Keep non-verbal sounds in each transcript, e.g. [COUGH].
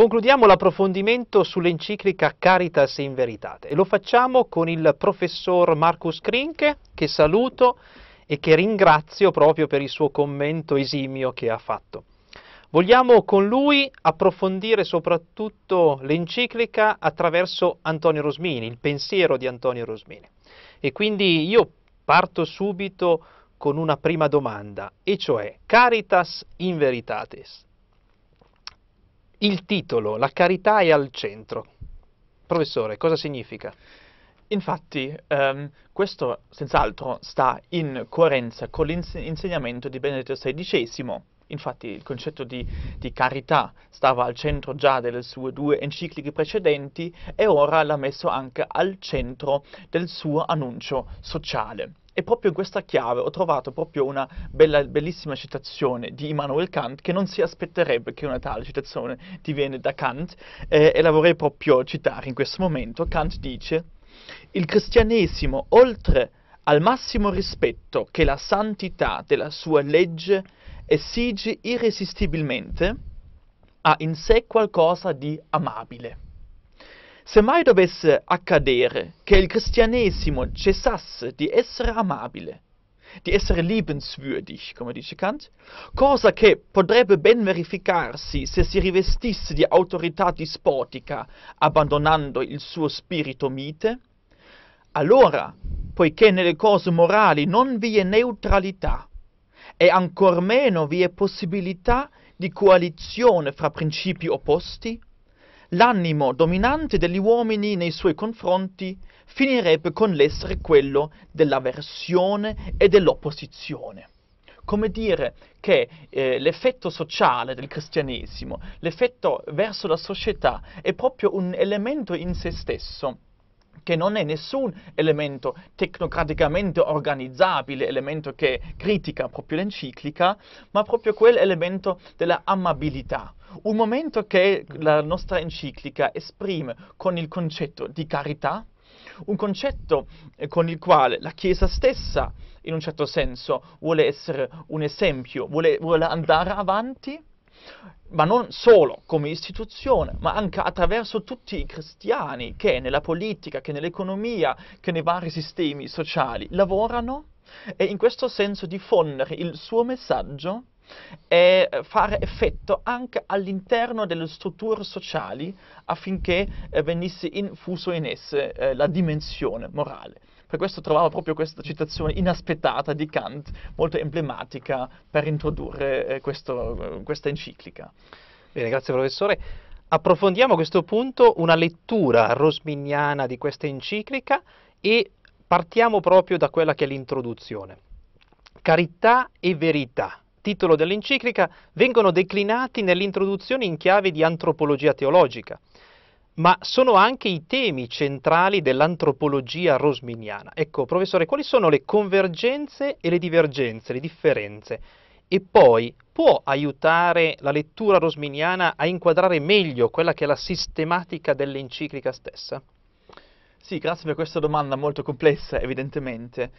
Concludiamo l'approfondimento sull'enciclica Caritas in Veritate e lo facciamo con il professor Marcus Krinke che saluto e che ringrazio proprio per il suo commento esimio che ha fatto. Vogliamo con lui approfondire soprattutto l'enciclica attraverso Antonio Rosmini, il pensiero di Antonio Rosmini. E quindi io parto subito con una prima domanda, e cioè Caritas in Veritatis il titolo, la carità è al centro. Professore, cosa significa? Infatti, ehm, questo senz'altro sta in coerenza con l'insegnamento di Benedetto XVI, Infatti il concetto di, di carità stava al centro già delle sue due encicliche precedenti e ora l'ha messo anche al centro del suo annuncio sociale. E proprio in questa chiave ho trovato proprio una bella, bellissima citazione di Immanuel Kant che non si aspetterebbe che una tale citazione ti viene da Kant eh, e la vorrei proprio citare in questo momento. Kant dice il cristianesimo oltre al massimo rispetto che la santità della sua legge esige irresistibilmente, ha in sé qualcosa di amabile. Se mai dovesse accadere che il cristianesimo cessasse di essere amabile, di essere liebenswürdig, come dice Kant, cosa che potrebbe ben verificarsi se si rivestisse di autorità dispotica, abbandonando il suo spirito mite, allora, poiché nelle cose morali non vi è neutralità, e ancor meno vi è possibilità di coalizione fra principi opposti, l'animo dominante degli uomini nei suoi confronti finirebbe con l'essere quello dell'avversione e dell'opposizione. Come dire che eh, l'effetto sociale del cristianesimo, l'effetto verso la società, è proprio un elemento in sé stesso che non è nessun elemento tecnocraticamente organizzabile, elemento che critica proprio l'enciclica, ma proprio quell'elemento della amabilità. Un momento che la nostra enciclica esprime con il concetto di carità, un concetto eh, con il quale la Chiesa stessa, in un certo senso, vuole essere un esempio, vuole, vuole andare avanti ma non solo come istituzione, ma anche attraverso tutti i cristiani che nella politica, che nell'economia, che nei vari sistemi sociali lavorano e in questo senso diffondere il suo messaggio e fare effetto anche all'interno delle strutture sociali affinché eh, venisse infuso in esse eh, la dimensione morale. Per questo trovavo proprio questa citazione inaspettata di Kant, molto emblematica per introdurre eh, questo, eh, questa enciclica. Bene, grazie professore. Approfondiamo a questo punto una lettura rosminiana di questa enciclica e partiamo proprio da quella che è l'introduzione. Carità e verità, titolo dell'enciclica, vengono declinati nell'introduzione in chiave di antropologia teologica ma sono anche i temi centrali dell'antropologia rosminiana. Ecco, professore, quali sono le convergenze e le divergenze, le differenze? E poi può aiutare la lettura rosminiana a inquadrare meglio quella che è la sistematica dell'enciclica stessa? Sì, grazie per questa domanda molto complessa, evidentemente.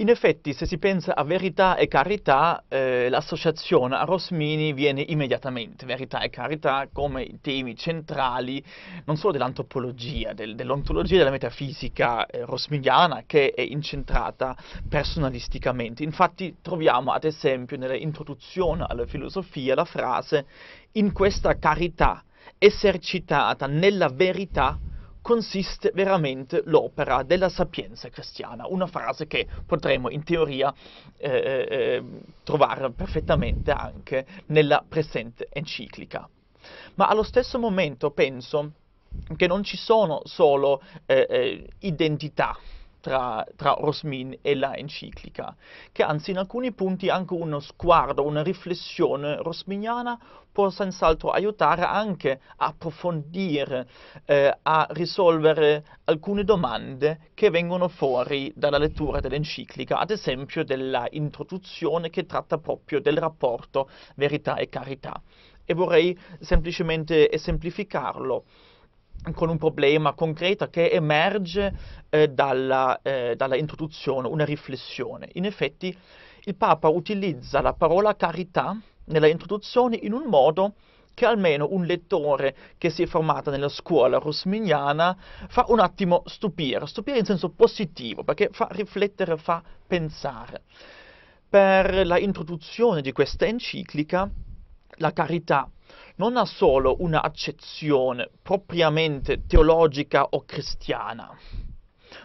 In effetti, se si pensa a verità e carità, eh, l'associazione a Rosmini viene immediatamente. Verità e carità come temi centrali non solo dell'antropologia, del, dell'ontologia della metafisica eh, rosminiana che è incentrata personalisticamente. Infatti troviamo ad esempio nell'introduzione alla filosofia la frase in questa carità esercitata nella verità consiste veramente l'opera della sapienza cristiana, una frase che potremmo in teoria eh, eh, eh, trovare perfettamente anche nella presente enciclica. Ma allo stesso momento penso che non ci sono solo eh, eh identità tra, tra Osmin e la enciclica, che anzi in alcuni punti anche uno sguardo, una riflessione rosminiana può senz'altro aiutare anche a approfondire, eh, a risolvere alcune domande che vengono fuori dalla lettura dell'enciclica, ad esempio della introduzione che tratta proprio del rapporto verità e carità. E vorrei semplicemente esemplificarlo con un problema concreto che emerge eh, dalla, eh, dalla, introduzione, una riflessione. In effetti il Papa utilizza la parola carità nella introduzione in un modo che almeno un lettore che si è formato nella scuola rosmignana fa un attimo stupire, stupire in senso positivo, perché fa riflettere, fa pensare. Per la introduzione di questa enciclica, la carità non ha solo un'accezione propriamente teologica o cristiana,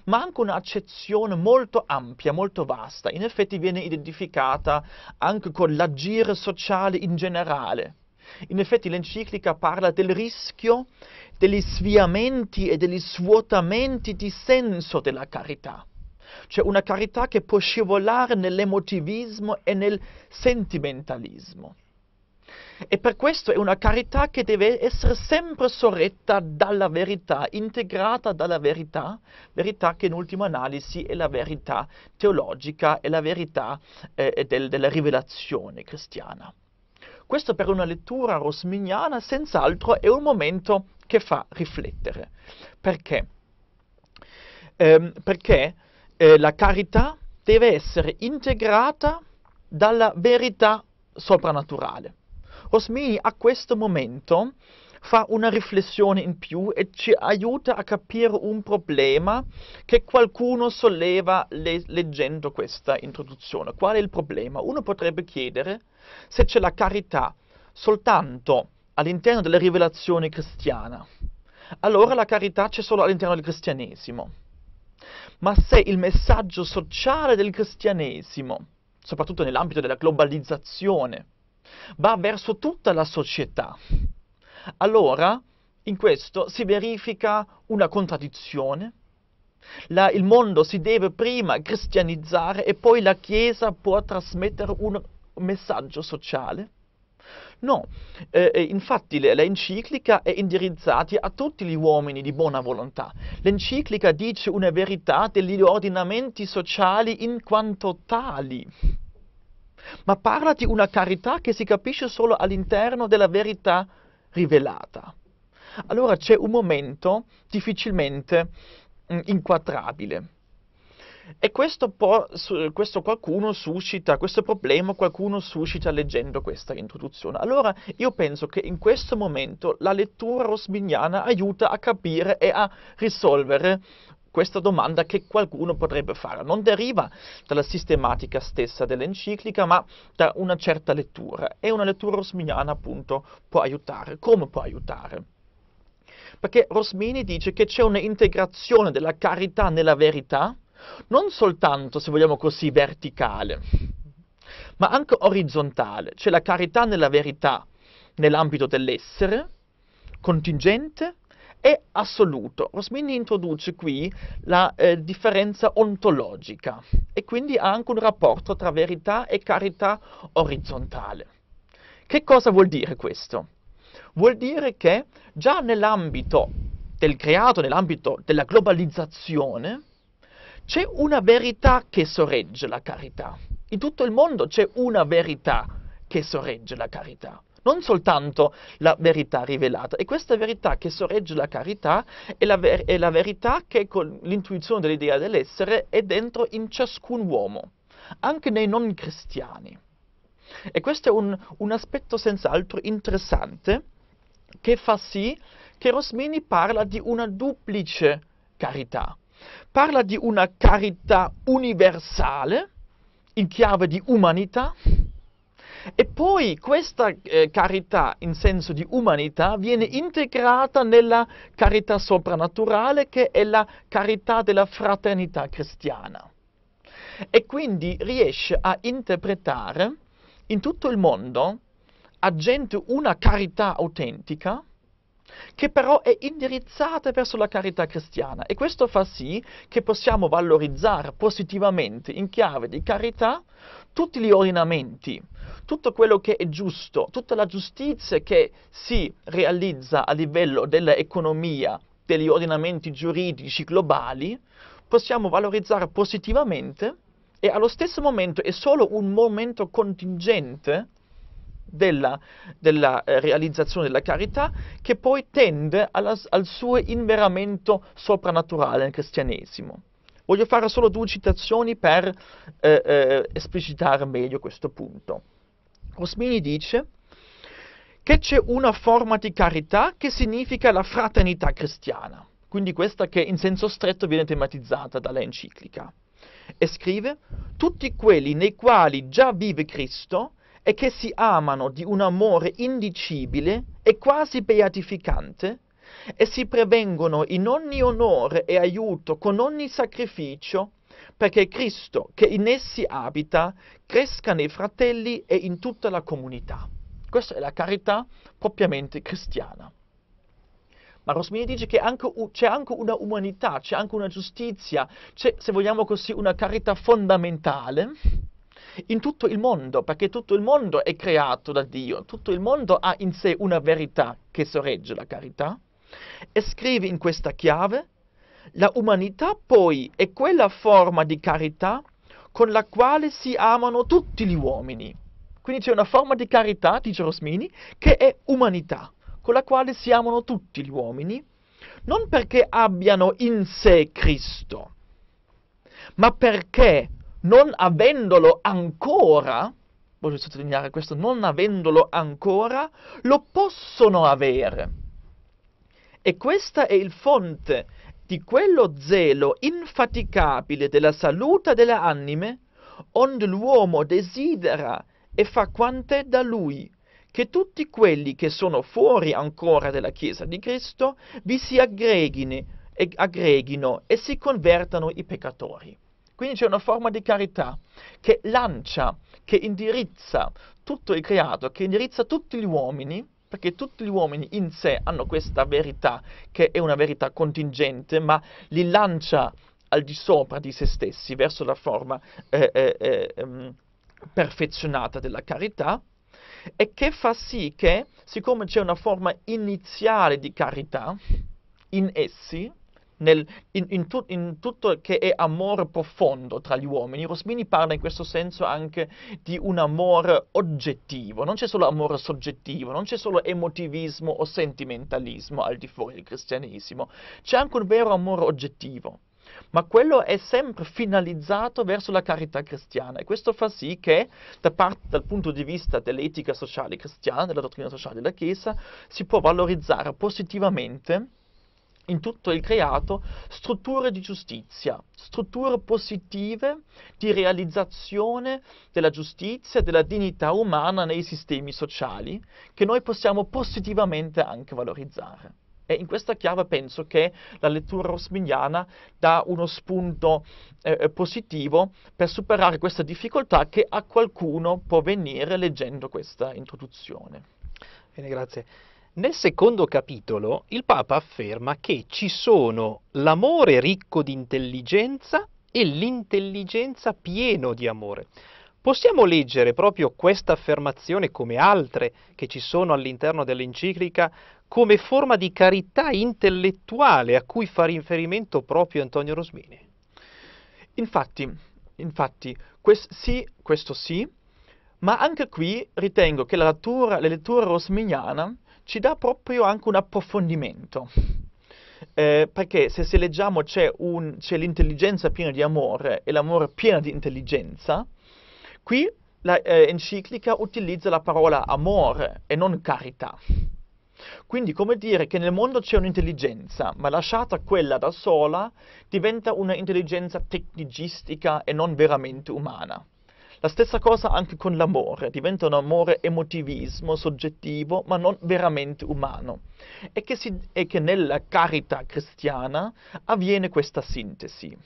ma anche un'accezione molto ampia, molto vasta. In effetti viene identificata anche con l'agire sociale in generale. In effetti l'enciclica parla del rischio degli sviamenti e degli svuotamenti di senso della carità. Cioè una carità che può scivolare nell'emotivismo e nel sentimentalismo. E per questo è una carità che deve essere sempre sorretta dalla verità, integrata dalla verità, verità che in ultima analisi è la verità teologica, è la verità eh, del, della rivelazione cristiana. Questo per una lettura rosminiana senz'altro è un momento che fa riflettere. Perché? Eh, perché eh, la carità deve essere integrata dalla verità soprannaturale. Osmini a questo momento fa una riflessione in più e ci aiuta a capire un problema che qualcuno solleva le- leggendo questa introduzione. Qual è il problema? Uno potrebbe chiedere se c'è la carità soltanto all'interno della rivelazione cristiana. Allora la carità c'è solo all'interno del cristianesimo. Ma se il messaggio sociale del cristianesimo, soprattutto nell'ambito della globalizzazione, va verso tutta la società. Allora, in questo si verifica una contraddizione. La, il mondo si deve prima cristianizzare e poi la Chiesa può trasmettere un messaggio sociale. No, eh, eh infatti l'enciclica è indirizzata a tutti gli uomini di buona volontà. L'enciclica dice una verità degli ordinamenti sociali in quanto tali ma parla di una carità che si capisce solo all'interno della verità rivelata. Allora c'è un momento difficilmente mh, mm, inquadrabile. E questo, può, questo, qualcuno suscita, questo problema qualcuno suscita leggendo questa introduzione. Allora io penso che in questo momento la lettura rosmignana aiuta a capire e a risolvere questa domanda che qualcuno potrebbe fare. Non deriva dalla sistematica stessa dell'enciclica, ma da una certa lettura. E una lettura rosminiana, appunto, può aiutare. Come può aiutare? Perché Rosmini dice che c'è un'integrazione della carità nella verità, non soltanto, se vogliamo così, verticale, ma anche orizzontale. C'è la carità nella verità nell'ambito dell'essere, contingente, è assoluto. Rosmini introduce qui la eh, differenza ontologica e quindi ha anche un rapporto tra verità e carità orizzontale. Che cosa vuol dire questo? Vuol dire che già nell'ambito del creato, nell'ambito della globalizzazione, c'è una verità che sorregge la carità. In tutto il mondo c'è una verità che sorregge la carità non soltanto la verità rivelata. E questa verità che sorregge la carità è la, ver- è la verità che con l'intuizione dell'idea dell'essere è dentro in ciascun uomo, anche nei non cristiani. E questo è un, un aspetto senz'altro interessante che fa sì che Rosmini parla di una duplice carità. Parla di una carità universale, in chiave di umanità, e poi questa eh, carità in senso di umanità viene integrata nella carità soprannaturale che è la carità della fraternità cristiana. E quindi riesce a interpretare in tutto il mondo a gente una carità autentica che però è indirizzata verso la carità cristiana e questo fa sì che possiamo valorizzare positivamente in chiave di carità tutti gli ordinamenti, tutto quello che è giusto, tutta la giustizia che si realizza a livello dell'economia, degli ordinamenti giuridici globali, possiamo valorizzare positivamente e allo stesso momento è solo un momento contingente della, della eh, realizzazione della carità che poi tende alla, al suo inveramento soprannaturale nel cristianesimo. Voglio fare solo due citazioni per eh, eh, esplicitare meglio questo punto. Rosmini dice che c'è una forma di carità che significa la fraternità cristiana, quindi questa che in senso stretto viene tematizzata dalla enciclica. E scrive, tutti quelli nei quali già vive Cristo e che si amano di un amore indicibile e quasi beatificante, e si prevengono in ogni onore e aiuto con ogni sacrificio, perché Cristo, che in essi abita, cresca nei fratelli e in tutta la comunità. Questa è la carità propriamente cristiana. Ma Rosmini dice che anche, c'è anche una umanità, c'è anche una giustizia, c'è, se vogliamo così, una carità fondamentale in tutto il mondo, perché tutto il mondo è creato da Dio, tutto il mondo ha in sé una verità che sorregge la carità, e scrive in questa chiave, la umanità poi è quella forma di carità con la quale si amano tutti gli uomini. Quindi c'è una forma di carità, dice Rosmini, che è umanità, con la quale si amano tutti gli uomini, non perché abbiano in sé Cristo, ma perché non avendolo ancora, voglio sottolineare questo, non avendolo ancora, lo possono avere. E questa è il fonte di quello zelo infaticabile della salute delle anime, onde l'uomo desidera e fa quant'è da lui, che tutti quelli che sono fuori ancora della Chiesa di Cristo vi si aggreghino e, aggreghino e si convertano i peccatori. Quindi c'è una forma di carità che lancia, che indirizza tutto il creato, che indirizza tutti gli uomini, perché tutti gli uomini in sé hanno questa verità, che è una verità contingente, ma li lancia al di sopra di se stessi, verso la forma eh, eh, eh, ehm, perfezionata della carità, e che fa sì che, siccome c'è una forma iniziale di carità in essi, nel, in, in, tu, in, tutto che è amore profondo tra gli uomini. Rosmini parla in questo senso anche di un amore oggettivo, non c'è solo amore soggettivo, non c'è solo emotivismo o sentimentalismo al di fuori del cristianesimo, c'è anche un vero amore oggettivo. Ma quello è sempre finalizzato verso la carità cristiana e questo fa sì che da parte, dal punto di vista dell'etica sociale cristiana, della dottrina sociale della Chiesa, si può valorizzare positivamente in tutto il creato strutture di giustizia, strutture positive di realizzazione della giustizia e della dignità umana nei sistemi sociali che noi possiamo positivamente anche valorizzare. E in questa chiave penso che la lettura rosmignana dà uno spunto eh, eh, positivo per superare questa difficoltà che a qualcuno può venire leggendo questa introduzione. Bene, grazie. Nel secondo capitolo il Papa afferma che ci sono l'amore ricco di intelligenza e l'intelligenza pieno di amore. Possiamo leggere proprio questa affermazione, come altre che ci sono all'interno dell'enciclica, come forma di carità intellettuale a cui fa riferimento proprio Antonio Rosmini. Infatti, infatti quest- sì, questo sì, ma anche qui ritengo che la lettura, la lettura rosminiana ci dà proprio anche un approfondimento. Eh, perché se, se leggiamo c'è, un, c'è, l'intelligenza piena di amore e l'amore pieno di intelligenza, qui l'enciclica eh, utilizza la parola amore e non carità. Quindi come dire che nel mondo c'è un'intelligenza, ma lasciata quella da sola diventa un'intelligenza tecnicistica e non veramente umana. La stessa cosa anche con l'amore, diventa un amore emotivismo, soggettivo, ma non veramente umano. E che, si, e che nella carità cristiana avviene questa sintesi.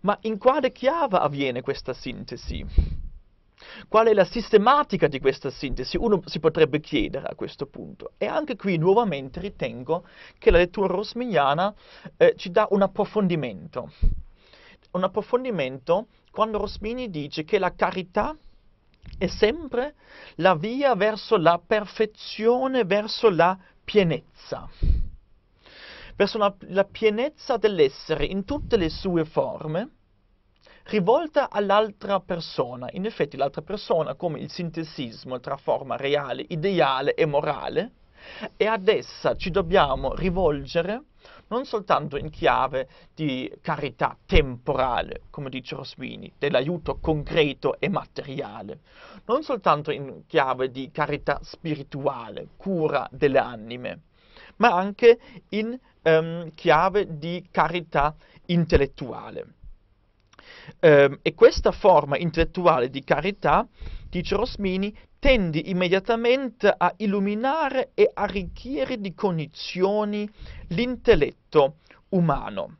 Ma in quale chiave avviene questa sintesi? Qual è la sistematica di questa sintesi? Uno si potrebbe chiedere a questo punto. E anche qui nuovamente ritengo che la lettura rosmignana eh, ci dà un approfondimento. Un approfondimento quando Rosmini dice che la carità è sempre la via verso la perfezione, verso la pienezza, verso la, la pienezza dell'essere in tutte le sue forme rivolta all'altra persona. In effetti l'altra persona, come il sintesismo tra forma reale, ideale e morale, e ad essa ci dobbiamo rivolgere non soltanto in chiave di carità temporale, come dice Rosmini, dell'aiuto concreto e materiale, non soltanto in chiave di carità spirituale, cura delle anime, ma anche in ehm, chiave di carità intellettuale. Eh, e questa forma intellettuale di carità, dice Rosmini, tende immediatamente a illuminare e arricchire di cognizioni l'intelletto umano.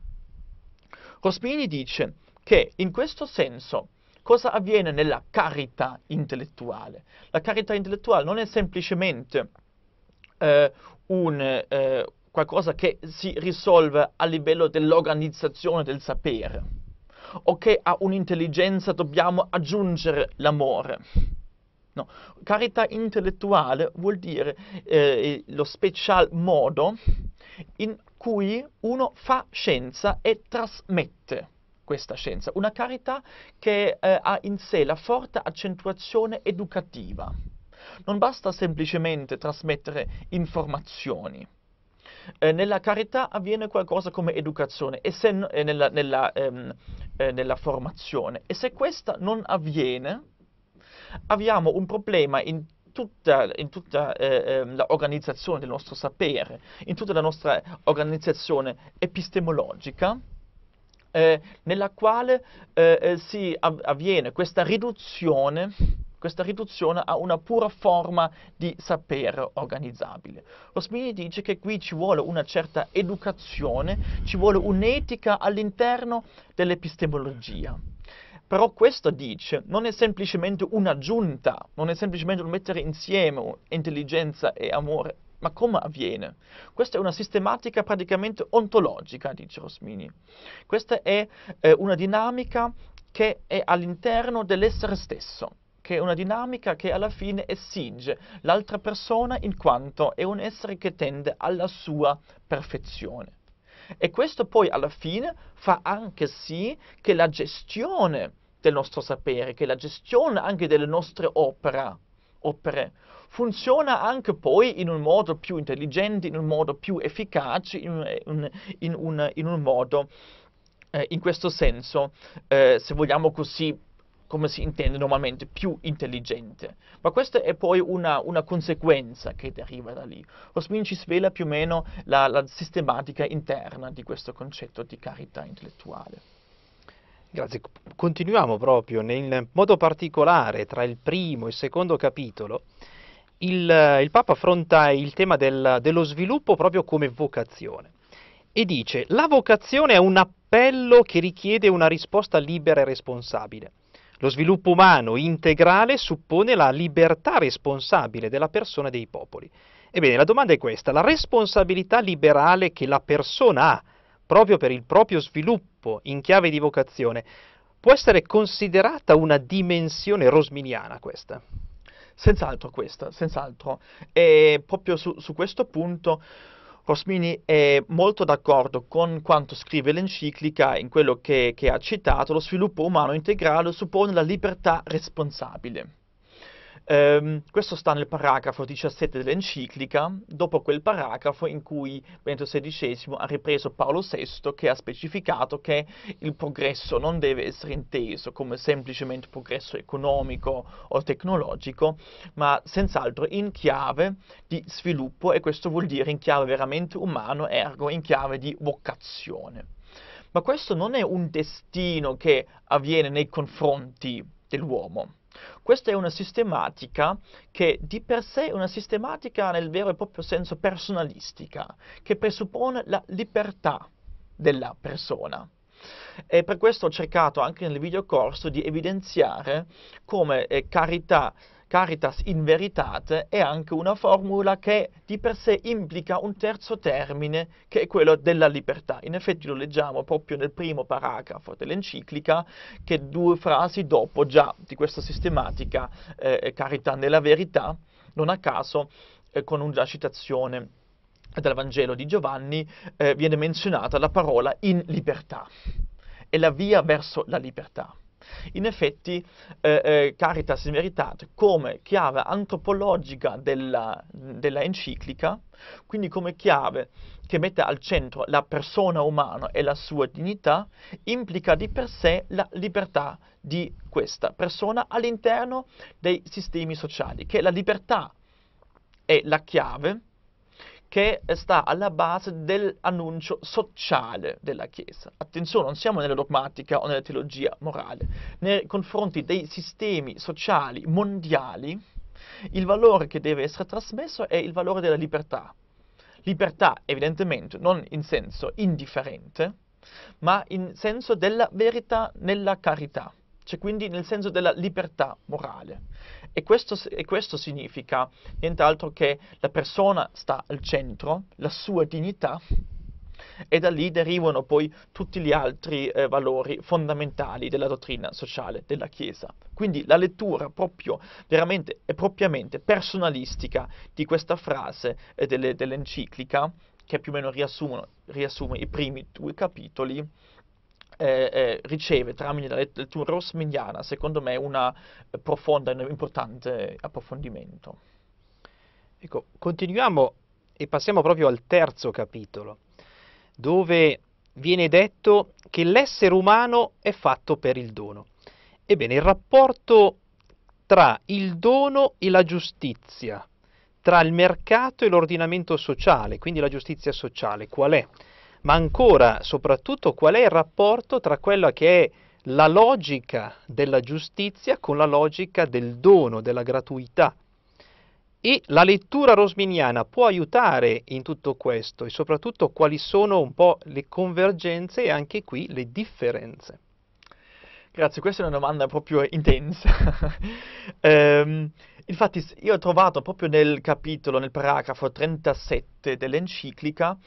Rosmini dice che in questo senso cosa avviene nella carità intellettuale? La carità intellettuale non è semplicemente eh, un, eh, qualcosa che si risolve a livello dell'organizzazione del sapere o che a un'intelligenza dobbiamo aggiungere l'amore. No, carità intellettuale vuol dire eh, eh, lo special modo in cui uno fa scienza e trasmette questa scienza, una carità che eh, ha in sé la forte accentuazione educativa. Non basta semplicemente trasmettere informazioni, eh, nella carità avviene qualcosa come educazione e se, eh, nella, nella, ehm, eh, nella formazione. E se questa non avviene, abbiamo un problema in tutta, in tutta eh, ehm, l'organizzazione del nostro sapere, in tutta la nostra organizzazione epistemologica, eh, nella quale eh, eh si avviene questa riduzione questa riduzione a una pura forma di sapere organizzabile. Rosmini dice che qui ci vuole una certa educazione, ci vuole un'etica all'interno dell'epistemologia. Però questo dice non è semplicemente un'aggiunta, non è semplicemente un mettere insieme intelligenza e amore, ma come avviene? Questa è una sistematica praticamente ontologica, dice Rosmini. Questa è eh, una dinamica che è all'interno dell'essere stesso che è una dinamica che alla fine esige l'altra persona in quanto è un essere che tende alla sua perfezione. E questo poi alla fine fa anche sì che la gestione del nostro sapere, che la gestione anche delle nostre opera, opere, funziona anche poi in un modo più intelligente, in un modo più efficace, in, in, in, un, in un, modo, eh, in questo senso, eh, se vogliamo così, come si intende normalmente, più intelligente. Ma questa è poi una, una conseguenza che deriva da lì. Rosmin ci svela più o meno la, la sistematica interna di questo concetto di carità intellettuale. Grazie. Continuiamo proprio nel modo particolare tra il primo e il secondo capitolo. Il, il Papa affronta il tema del, dello sviluppo proprio come vocazione e dice la vocazione è un appello che richiede una risposta libera e responsabile. Lo sviluppo umano integrale suppone la libertà responsabile della persona e dei popoli. Ebbene, la domanda è questa, la responsabilità liberale che la persona ha proprio per il proprio sviluppo in chiave di vocazione, può essere considerata una dimensione rosminiana questa? Senz'altro questa, senz'altro. E proprio su, su questo punto Cosmini è molto d'accordo con quanto scrive l'enciclica in quello che, che ha citato, lo sviluppo umano integrale suppone la libertà responsabile. Ehm, questo sta nel paragrafo 17 dell'enciclica, dopo quel paragrafo in cui Benedetto XVI ha ripreso Paolo VI che ha specificato che il progresso non deve essere inteso come semplicemente progresso economico o tecnologico, ma senz'altro in chiave di sviluppo e questo vuol dire in chiave veramente umano, ergo in chiave di vocazione. Ma questo non è un destino che avviene nei confronti dell'uomo questa è una sistematica che di per sé è una sistematica nel vero e proprio senso personalistica, che presuppone la libertà della persona. E per questo ho cercato anche nel video corso di evidenziare come eh, carità Caritas in veritate è anche una formula che di per sé implica un terzo termine che è quello della libertà. In effetti lo leggiamo proprio nel primo paragrafo dell'enciclica che due frasi dopo già di questa sistematica eh, carità nella verità, non a caso eh, con una citazione dal Vangelo di Giovanni eh, viene menzionata la parola in libertà è la via verso la libertà. In effetti eh, eh, Caritas in Veritate come chiave antropologica della, della, enciclica, quindi come chiave che mette al centro la persona umana e la sua dignità, implica di per sé la libertà di questa persona all'interno dei sistemi sociali, che la libertà è la chiave che sta alla base dell'annuncio sociale della Chiesa. Attenzione, non siamo nella dogmatica o nella teologia morale. Nei confronti dei sistemi sociali mondiali, il valore che deve essere trasmesso è il valore della libertà. Libertà, evidentemente, non in senso indifferente, ma in senso della verità nella carità, cioè quindi nel senso della libertà morale. E questo, e questo significa nient'altro che la persona sta al centro, la sua dignità, e da lì derivano poi tutti gli altri eh, valori fondamentali della dottrina sociale della Chiesa. Quindi la lettura proprio, veramente e propriamente personalistica di questa frase eh, delle, dell'enciclica, che più o meno riassume i primi due capitoli, eh, eh, riceve tramite la lettura rossmilliana, secondo me, un eh, profondo e importante approfondimento. Ecco, continuiamo e passiamo proprio al terzo capitolo, dove viene detto che l'essere umano è fatto per il dono. Ebbene, il rapporto tra il dono e la giustizia, tra il mercato e l'ordinamento sociale, quindi la giustizia sociale, qual è? ma ancora soprattutto qual è il rapporto tra quella che è la logica della giustizia con la logica del dono, della gratuità. E la lettura rosminiana può aiutare in tutto questo e soprattutto quali sono un po' le convergenze e anche qui le differenze. Grazie, questa è una domanda proprio intensa. um, [LAUGHS] Infatti io ho trovato proprio nel capitolo, nel paragrafo 37 dell'enciclica,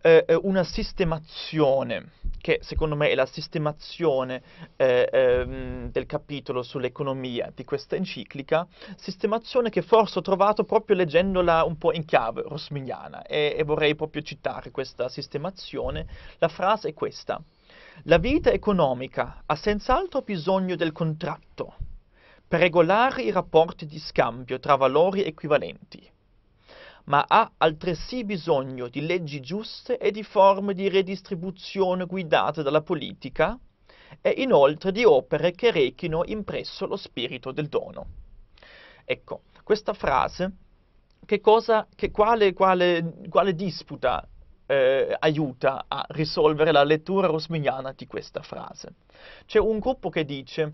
eh, eh, una sistemazione, che secondo me è la sistemazione eh, eh, del capitolo sull'economia di questa enciclica, sistemazione che forse ho trovato proprio leggendola un po' in chiave rosmigliana e, e vorrei proprio citare questa sistemazione. La frase è questa. La vita economica ha senz'altro bisogno del contratto per regolare i rapporti di scambio tra valori equivalenti, ma ha altresì bisogno di leggi giuste e di forme di redistribuzione guidate dalla politica e inoltre di opere che rechino impresso lo spirito del dono. Ecco, questa frase, che cosa, che quale, quale, quale disputa eh, aiuta a risolvere la lettura rosminiana di questa frase? C'è un gruppo che dice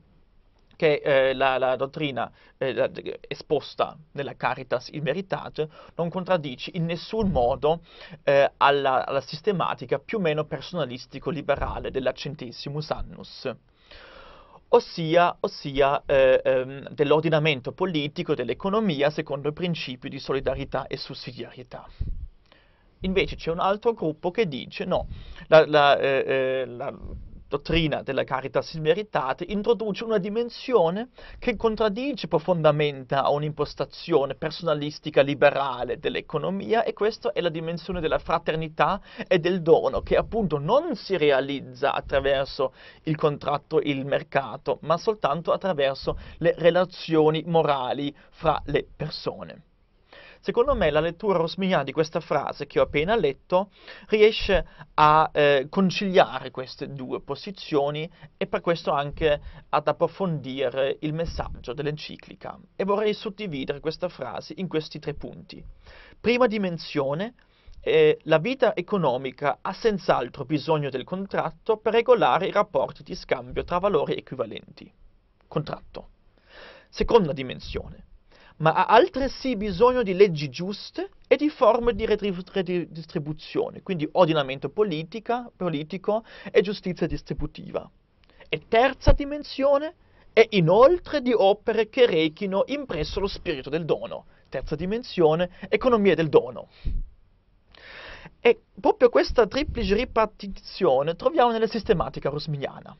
che eh, la, la, dottrina eh, la, esposta nella Caritas in Veritate non contraddice in nessun modo eh, alla, alla, sistematica più o meno personalistico-liberale dell'accentesimus annus, ossia, ossia eh, ehm, dell'ordinamento politico dell'economia secondo i principi di solidarietà e sussidiarietà. Invece c'è un altro gruppo che dice no, la, eh, eh, dottrina della Caritas in Veritate introduce una dimensione che contraddice profondamente a un'impostazione personalistica liberale dell'economia e questa è la dimensione della fraternità e del dono che appunto non si realizza attraverso il contratto e il mercato, ma soltanto attraverso le relazioni morali fra le persone. Secondo me la lettura rosminiana di questa frase che ho appena letto riesce a eh, conciliare queste due posizioni e per questo anche ad approfondire il messaggio dell'enciclica. E vorrei suddividere questa frase in questi tre punti. Prima dimensione, eh, la vita economica ha senz'altro bisogno del contratto per regolare i rapporti di scambio tra valori equivalenti. Contratto. Seconda dimensione ma ha altresì bisogno di leggi giuste e di forme di redistribuzione, quindi ordinamento politica, politico e giustizia distributiva. E terza dimensione è inoltre di opere che rechino impresso lo spirito del dono. Terza dimensione, economia del dono. E proprio questa triplice ripartizione troviamo nella sistematica rosminiana.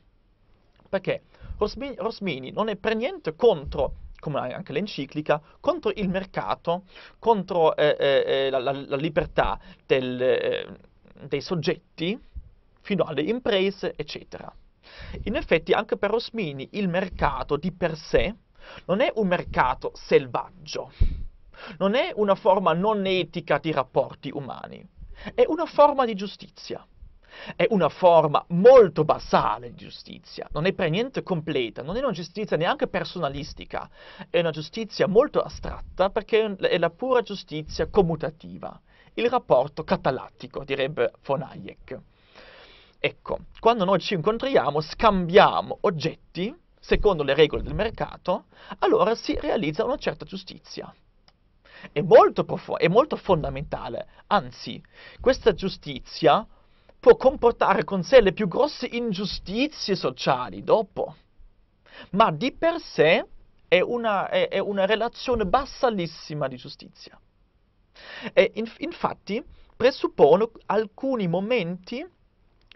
Perché Rosmini non è per niente contro come anche l'enciclica, contro il mercato, contro eh, eh, eh, la, la, la, libertà del, eh, dei soggetti fino alle imprese, eccetera. In effetti anche per Osmini il mercato di per sé non è un mercato selvaggio, non è una forma non etica di rapporti umani, è una forma di giustizia è una forma molto basale di giustizia, non è per niente completa, non è una giustizia neanche personalistica, è una giustizia molto astratta perché è la pura giustizia commutativa, il rapporto catalattico, direbbe von Hayek. Ecco, quando noi ci incontriamo, scambiamo oggetti secondo le regole del mercato, allora si realizza una certa giustizia. È molto, profo- è molto fondamentale, anzi, questa giustizia può comportare con sé le più grosse ingiustizie sociali dopo, ma di per sé è una, è, è una relazione bassalissima di giustizia. E in, infatti presuppone alcuni momenti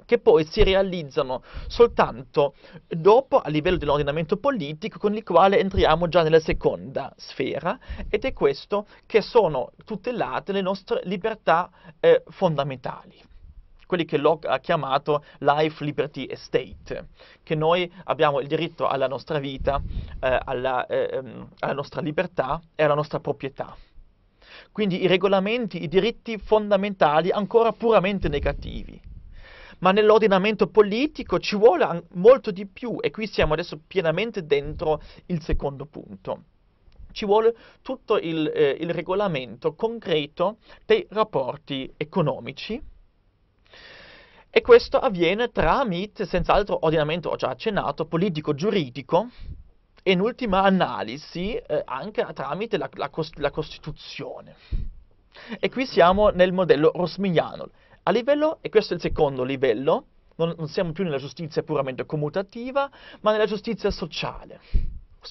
che poi si realizzano soltanto dopo a livello dell'ordinamento politico con il quale entriamo già nella seconda sfera ed è questo che sono tutelate le nostre libertà eh, fondamentali quelli che Locke ha chiamato life, liberty e state, che noi abbiamo il diritto alla nostra vita, eh, alla, eh, ehm, alla nostra libertà e alla nostra proprietà. Quindi i regolamenti, i diritti fondamentali ancora puramente negativi ma nell'ordinamento politico ci vuole molto di più e qui siamo adesso pienamente dentro il secondo punto. Ci vuole tutto il, eh, il regolamento concreto dei rapporti economici e questo avviene tramite, senz'altro, ordinamento, ho già accennato, politico-giuridico e in ultima analisi eh, anche tramite la, la, cost- la, Costituzione. E qui siamo nel modello rosmignano. A livello, e questo è il secondo livello, non, non siamo più nella giustizia puramente commutativa, ma nella giustizia sociale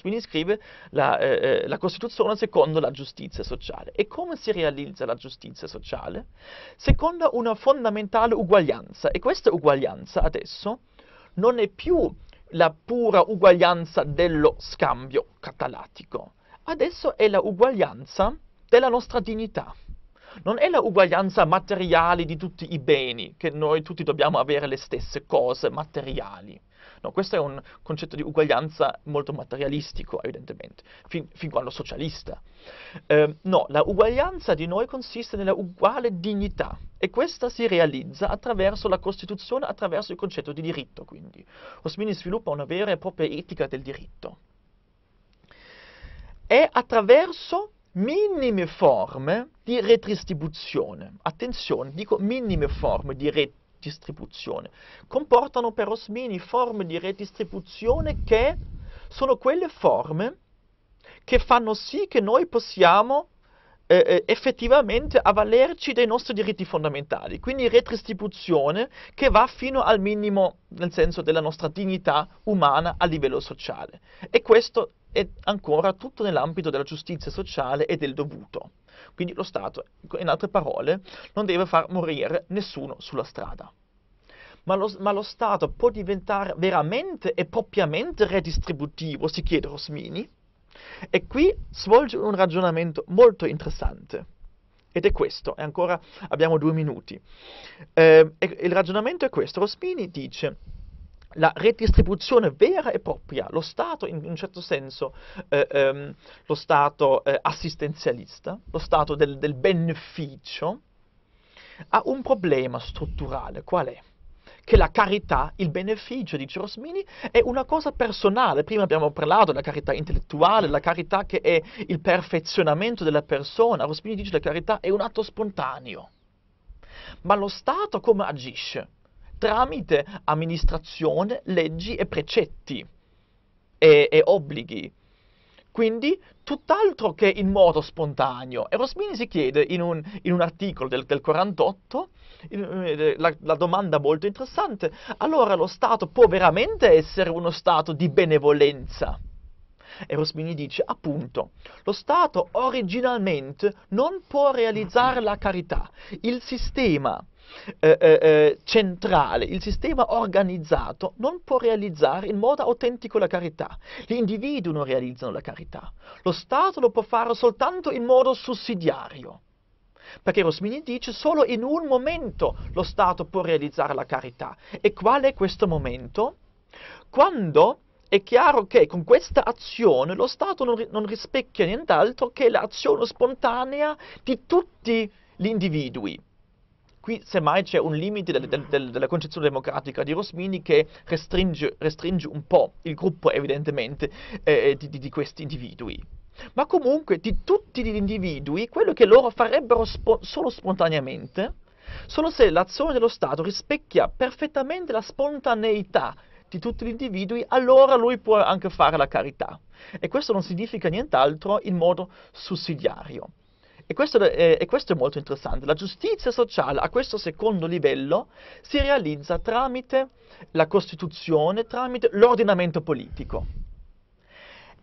quindi scrive la, eh, eh, la Costituzione secondo la giustizia sociale. E come si realizza la giustizia sociale? Secondo una fondamentale uguaglianza. E questa uguaglianza adesso non è più la pura uguaglianza dello scambio catalatico. Adesso è la uguaglianza della nostra dignità non è la uguaglianza materiale di tutti i beni, che noi tutti dobbiamo avere le stesse cose materiali, No, questo è un concetto di uguaglianza molto materialistico, evidentemente, fin, fin quando socialista. Eh, no, la uguaglianza di noi consiste nella uguale dignità e questa si realizza attraverso la Costituzione, attraverso il concetto di diritto, quindi. Osmini sviluppa una vera e propria etica del diritto. È attraverso minime forme di retristribuzione. Attenzione, dico minime forme di retribuzione redistribuzione. Comportano per Osmini forme di redistribuzione che sono quelle forme che fanno sì che noi possiamo eh, eh, effettivamente avvalerci dei nostri diritti fondamentali, quindi retribuzione che va fino al minimo, nel senso della nostra dignità umana a livello sociale. E questo è ancora tutto nell'ambito della giustizia sociale e del dovuto. Quindi lo Stato, in altre parole, non deve far morire nessuno sulla strada. Ma lo, ma lo Stato può diventare veramente e propriamente redistributivo, si chiede Rosmini, e qui svolge un ragionamento molto interessante. Ed è questo, e ancora abbiamo due minuti. Eh, il ragionamento è questo. Rospini dice la redistribuzione vera e propria, lo Stato in un certo senso, eh, ehm, lo Stato eh, assistenzialista, lo Stato del, del beneficio, ha un problema strutturale, qual è? che la carità, il beneficio, dice Rosmini, è una cosa personale. Prima abbiamo parlato della carità intellettuale, la carità che è il perfezionamento della persona. Rosmini dice che la carità è un atto spontaneo. Ma lo Stato come agisce? Tramite amministrazione, leggi e precetti e, e obblighi. Quindi tutt'altro che in modo spontaneo. E Rosmini si chiede in un, in un articolo del, del 48 in, eh, eh, la, la, domanda molto interessante, allora lo Stato può veramente essere uno Stato di benevolenza? E Rosmini dice, appunto, lo Stato originalmente non può realizzare la carità. Il sistema eh, eh, eh, centrale, il sistema organizzato non può realizzare in modo autentico la carità. Gli individui non realizzano la carità. Lo Stato lo può fare soltanto in modo sussidiario. Perché Rosmini dice solo in un momento lo Stato può realizzare la carità. E qual è questo momento? Quando è chiaro che con questa azione lo Stato non, non rispecchia nient'altro che l'azione spontanea di tutti gli individui. Qui semmai c'è un limite del, del, del, della concezione democratica di Rosmini che restringe, restringe un po' il gruppo evidentemente eh, eh, di, di, di questi individui ma comunque di tutti gli individui quello che loro farebbero spo- solo spontaneamente, solo se l'azione dello Stato rispecchia perfettamente la spontaneità di tutti gli individui, allora lui può anche fare la carità. E questo non significa nient'altro in modo sussidiario. E questo, è, eh, e questo, è, molto interessante. La giustizia sociale a questo secondo livello si realizza tramite la Costituzione, tramite l'ordinamento politico.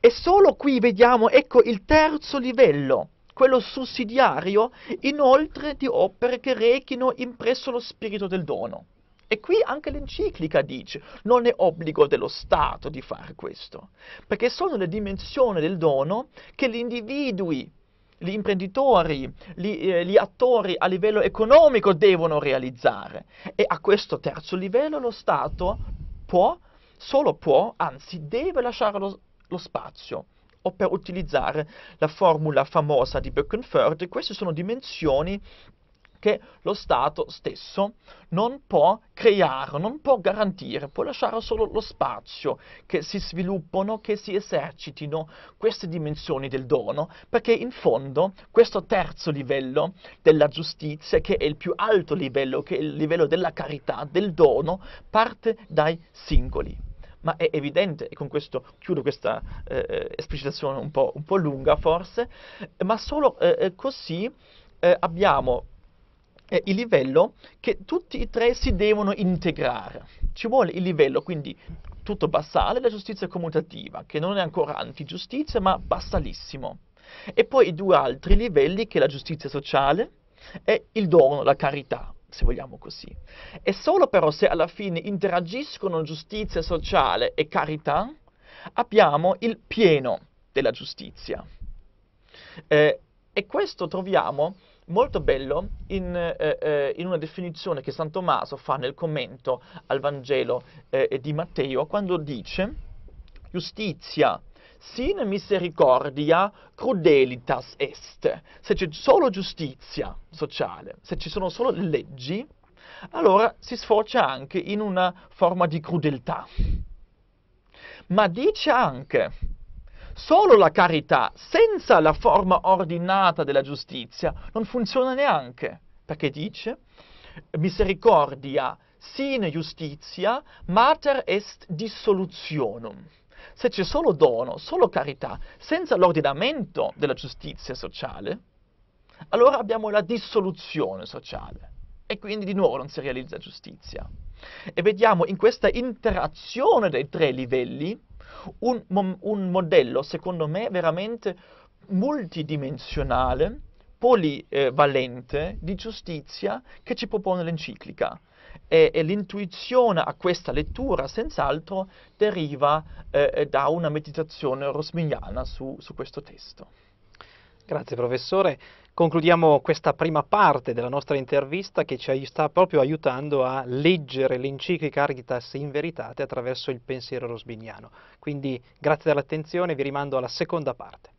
E solo qui vediamo, ecco, il terzo livello, quello sussidiario, inoltre di opere che rechino impresso lo spirito del dono. E qui anche l'enciclica dice, non è obbligo dello Stato di fare questo, perché sono le dimensioni del dono che gli individui gli imprenditori, gli, eh, gli, attori a livello economico devono realizzare. E a questo terzo livello lo Stato può, solo può, anzi deve lasciare lo, lo spazio. O per utilizzare la formula famosa di Böckenförde, queste sono dimensioni perché lo Stato stesso non può creare, non può garantire, può lasciare solo lo spazio che si sviluppano, che si esercitino queste dimensioni del dono, perché in fondo questo terzo livello della giustizia, che è il più alto livello, che è il livello della carità, del dono, parte dai singoli ma è evidente, e con questo chiudo questa eh, esplicitazione un po', un po', lunga forse, ma solo eh, eh così eh, abbiamo eh, il livello che tutti e tre si devono integrare. Ci vuole il livello, quindi tutto basale, la giustizia commutativa, che non è ancora antigiustizia, ma basalissimo. E poi i due altri livelli, che è la giustizia sociale e il dono, la carità, se vogliamo così. E solo però se alla fine interagiscono giustizia sociale e carità, abbiamo il pieno della giustizia. Eh, e questo troviamo molto bello in, eh, eh, in, una definizione che San Tommaso fa nel commento al Vangelo eh, di Matteo quando dice giustizia sin misericordia crudelitas est. Se c'è solo giustizia sociale, se ci sono solo leggi, allora si sfocia anche in una forma di crudeltà. Ma dice anche Solo la carità, senza la forma ordinata della giustizia, non funziona neanche, perché dice misericordia sine giustizia, mater est dissolutionum. Se c'è solo dono, solo carità, senza l'ordinamento della giustizia sociale, allora abbiamo la dissoluzione sociale e quindi di nuovo non si realizza giustizia. E vediamo in questa interazione dei tre livelli un, un modello, secondo me, veramente multidimensionale, polivalente eh, di giustizia che ci propone l'enciclica. E, e, l'intuizione a questa lettura, senz'altro, deriva eh, eh, da una meditazione rosmigliana su, su questo testo. Grazie professore. Concludiamo questa prima parte della nostra intervista che ci sta proprio aiutando a leggere l'enciclica Caritas in Veritate attraverso il pensiero rosbignano. Quindi grazie dell'attenzione, vi rimando alla seconda parte.